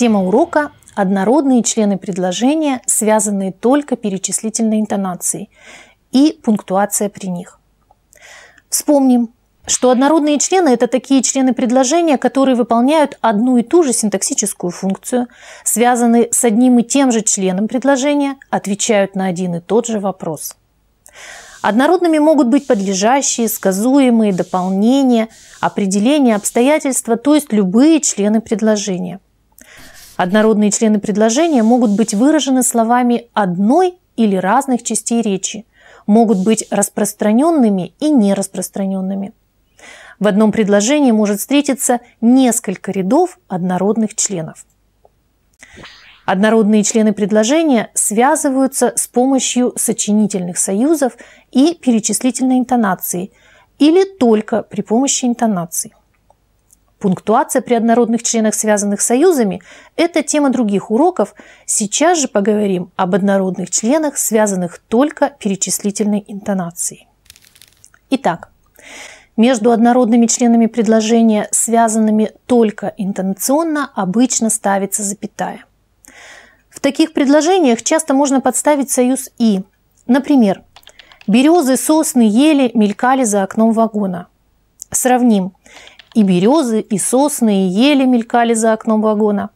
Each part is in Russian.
Тема урока – однородные члены предложения, связанные только перечислительной интонацией и пунктуация при них. Вспомним, что однородные члены – это такие члены предложения, которые выполняют одну и ту же синтаксическую функцию, связаны с одним и тем же членом предложения, отвечают на один и тот же вопрос. Однородными могут быть подлежащие, сказуемые, дополнения, определения, обстоятельства, то есть любые члены предложения – Однородные члены предложения могут быть выражены словами одной или разных частей речи, могут быть распространенными и нераспространенными. В одном предложении может встретиться несколько рядов однородных членов. Однородные члены предложения связываются с помощью сочинительных союзов и перечислительной интонации или только при помощи интонации. Пунктуация при однородных членах, связанных союзами – это тема других уроков. Сейчас же поговорим об однородных членах, связанных только перечислительной интонацией. Итак, между однородными членами предложения, связанными только интонационно, обычно ставится запятая. В таких предложениях часто можно подставить союз «и». Например, «березы, сосны, ели мелькали за окном вагона». Сравним. И березы, и сосны, и ели мелькали за окном вагона.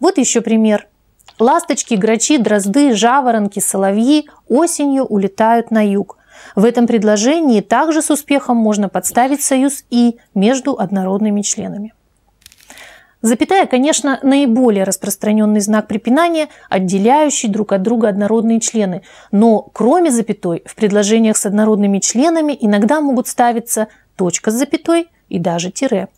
Вот еще пример. Ласточки, грачи, дрозды, жаворонки, соловьи осенью улетают на юг. В этом предложении также с успехом можно подставить союз «и» между однородными членами. Запятая, конечно, наиболее распространенный знак препинания, отделяющий друг от друга однородные члены. Но кроме запятой, в предложениях с однородными членами иногда могут ставиться точка с запятой и даже тире.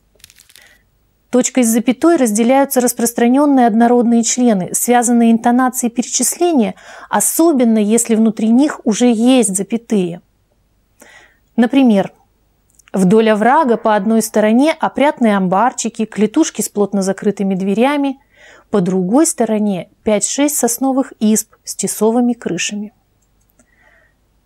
Точкой с запятой разделяются распространенные однородные члены, связанные интонацией перечисления, особенно если внутри них уже есть запятые. Например, вдоль оврага по одной стороне опрятные амбарчики, клетушки с плотно закрытыми дверями, по другой стороне 5-6 сосновых исп с тесовыми крышами.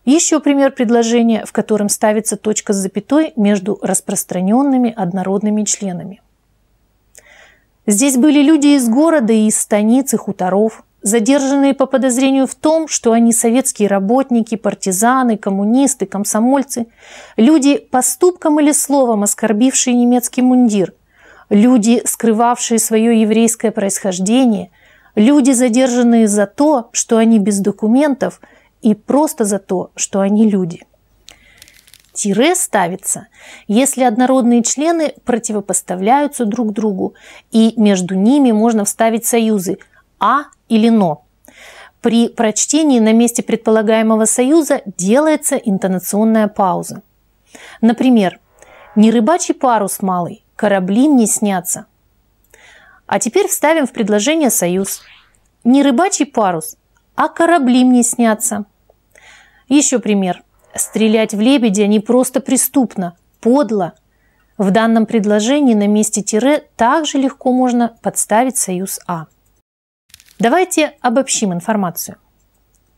Еще пример предложения, в котором ставится точка с запятой между распространенными однородными членами. Здесь были люди из города и из станиц и хуторов, задержанные по подозрению в том, что они советские работники, партизаны, коммунисты, комсомольцы, люди, поступком или словом оскорбившие немецкий мундир, люди, скрывавшие свое еврейское происхождение, люди, задержанные за то, что они без документов – и просто за то, что они люди. Тире ставится, если однородные члены противопоставляются друг другу, и между ними можно вставить союзы «а» или «но». При прочтении на месте предполагаемого союза делается интонационная пауза. Например, «Не рыбачий парус малый, корабли мне снятся». А теперь вставим в предложение союз. «Не рыбачий парус, а корабли мне снятся». Еще пример. Стрелять в лебедя не просто преступно, подло. В данном предложении на месте тире также легко можно подставить союз А. Давайте обобщим информацию.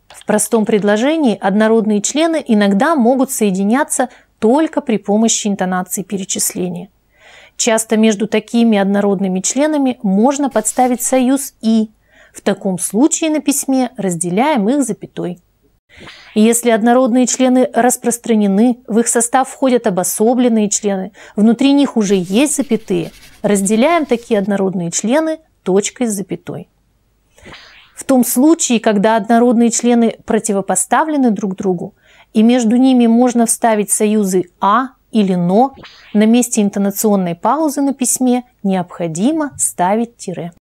В простом предложении однородные члены иногда могут соединяться только при помощи интонации перечисления. Часто между такими однородными членами можно подставить союз «и». В таком случае на письме разделяем их запятой. Если однородные члены распространены, в их состав входят обособленные члены, внутри них уже есть запятые, разделяем такие однородные члены точкой с запятой. В том случае, когда однородные члены противопоставлены друг другу, и между ними можно вставить союзы «а» или «но», на месте интонационной паузы на письме необходимо ставить тире.